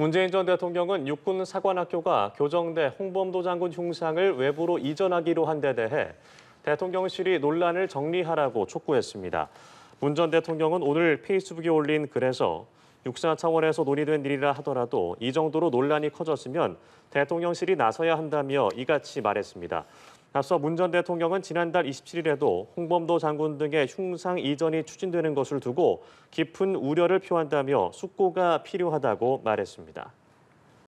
문재인 전 대통령은 육군 사관학교가 교정대 홍범도 장군 흉상을 외부로 이전하기로 한 데 대해 대통령실이 논란을 정리하라고 촉구했습니다. 문 전 대통령은 오늘 페이스북에 올린 글에서 육사 차원에서 논의된 일이라 하더라도 이 정도로 논란이 커졌으면 대통령실이 나서야 한다며 이같이 말했습니다. 앞서 문 전 대통령은 지난달 27일에도 홍범도 장군 등의 흉상 이전이 추진되는 것을 두고 깊은 우려를 표한다며 숙고가 필요하다고 말했습니다.